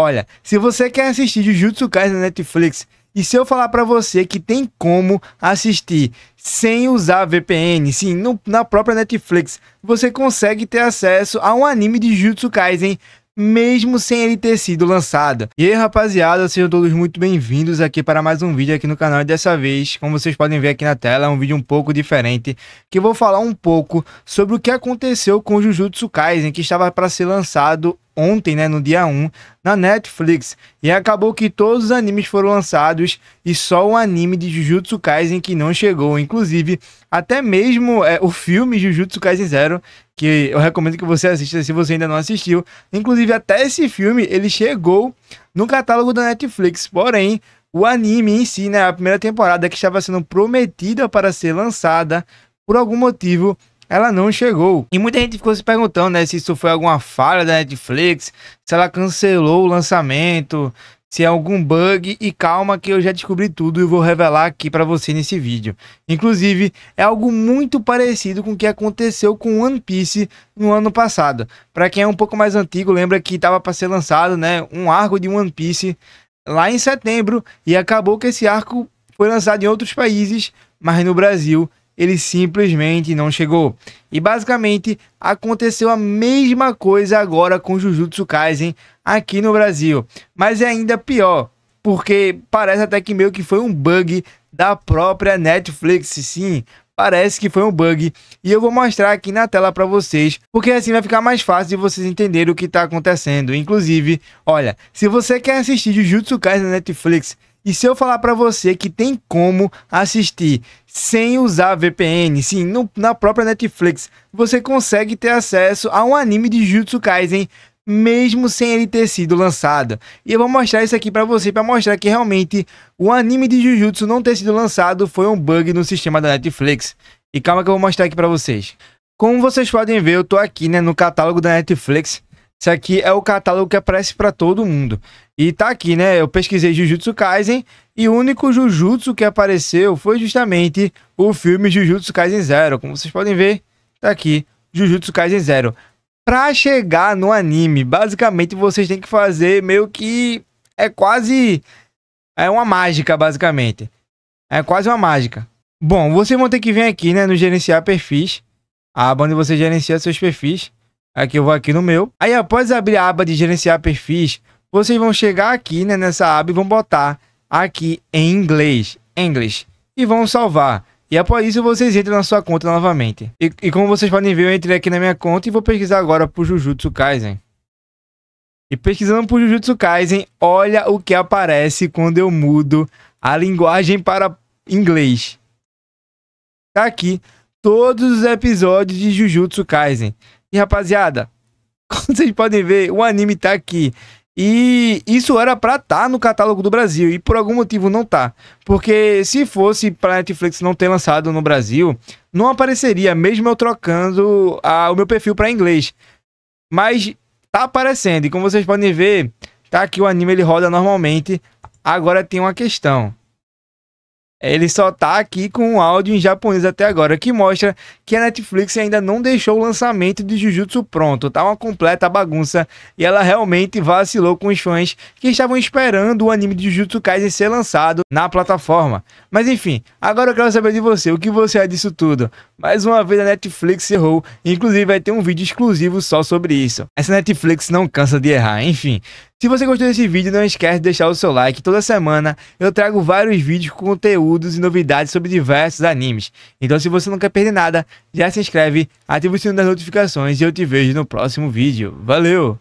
Olha, se você quer assistir Jujutsu Kaisen na Netflix, e se eu falar para você que tem como assistir sem usar VPN, sim, no, na própria Netflix, você consegue ter acesso a um anime de Jujutsu Kaisen mesmo sem ele ter sido lançado. E aí, rapaziada, sejam todos muito bem-vindos aqui para mais um vídeo aqui no canal. E dessa vez, como vocês podem ver aqui na tela, é um vídeo um pouco diferente, que eu vou falar um pouco sobre o que aconteceu com Jujutsu Kaisen, que estava para ser lançado ontem, né, no dia 1, na Netflix. E acabou que todos os animes foram lançados e só o anime de Jujutsu Kaisen que não chegou. Inclusive, até mesmo é, o filme Jujutsu Kaisen Zero, que eu recomendo que você assista se você ainda não assistiu. Inclusive, até esse filme ele chegou no catálogo da Netflix. Porém, o anime em si, né, a primeira temporada que estava sendo prometida para ser lançada, por algum motivo ela não chegou. E muita gente ficou se perguntando, né, se isso foi alguma falha da Netflix, se ela cancelou o lançamento, se é algum bug e calma que eu já descobri tudo e vou revelar aqui para você nesse vídeo. Inclusive, é algo muito parecido com o que aconteceu com One Piece no ano passado. Para quem é um pouco mais antigo, lembra que estava para ser lançado, né, um arco de One Piece lá em setembro e acabou que esse arco foi lançado em outros países, mas no Brasil ele simplesmente não chegou. E basicamente aconteceu a mesma coisa agora com Jujutsu Kaisen aqui no Brasil, mas é ainda pior, porque parece até que meio que foi um bug da própria Netflix, sim. Parece que foi um bug e eu vou mostrar aqui na tela para vocês, porque assim vai ficar mais fácil de vocês entenderem o que está acontecendo. Inclusive, olha, se você quer assistir Jujutsu Kaisen na Netflix e se eu falar para você que tem como assistir sem usar VPN. Sim, no, na própria Netflix você consegue ter acesso a um anime de Jutsu Kaisen mesmo sem ele ter sido lançado. E eu vou mostrar isso aqui para você para mostrar que realmente o anime de Jujutsu não ter sido lançado foi um bug no sistema da Netflix. E calma que eu vou mostrar aqui para vocês. Como vocês podem ver, eu tô aqui, né, no catálogo da Netflix isso aqui é o catálogo que aparece para todo mundo. E tá aqui, né? Eu pesquisei Jujutsu Kaisen e o único Jujutsu que apareceu foi justamente o filme Jujutsu Kaisen Zero. Como vocês podem ver, tá aqui Jujutsu Kaisen Zero. Pra chegar no anime, basicamente vocês têm que fazer meio que é quase é uma mágica, basicamente. É quase uma mágica. Bom, vocês vão ter que vir aqui, né, no gerenciar perfis, a ah, aba onde você gerencia seus perfis. Aqui eu vou aqui no meu. Aí após abrir a aba de gerenciar perfis, vocês vão chegar aqui né, nessa aba e vão botar aqui em inglês, English, e vão salvar. E após isso vocês entram na sua conta novamente. E, e como vocês podem ver, eu entrei aqui na minha conta e vou pesquisar agora por Jujutsu Kaisen. E pesquisando por Jujutsu Kaisen, olha o que aparece quando eu mudo a linguagem para inglês. Tá aqui todos os episódios de Jujutsu Kaisen. E rapaziada, como vocês podem ver, o anime tá aqui. E isso era pra estar tá no catálogo do Brasil e por algum motivo não tá. Porque se fosse pra Netflix não ter lançado no Brasil, não apareceria, mesmo eu trocando a, o meu perfil pra inglês. Mas tá aparecendo e como vocês podem ver, tá aqui o anime ele roda normalmente. Agora tem uma questão ele só tá aqui com um áudio em japonês até agora, que mostra que a Netflix ainda não deixou o lançamento de Jujutsu pronto, tá uma completa bagunça e ela realmente vacilou com os fãs que estavam esperando o anime de Jujutsu Kaisen ser lançado na plataforma. Mas enfim, agora eu quero saber de você, o que você acha é disso tudo? Mais uma vez a Netflix errou, inclusive vai ter um vídeo exclusivo só sobre isso. Essa Netflix não cansa de errar, enfim. Se você gostou desse vídeo, não esquece de deixar o seu like. Toda semana eu trago vários vídeos com conteúdos e novidades sobre diversos animes. Então se você não quer perder nada, já se inscreve, ativa o sino das notificações e eu te vejo no próximo vídeo. Valeu!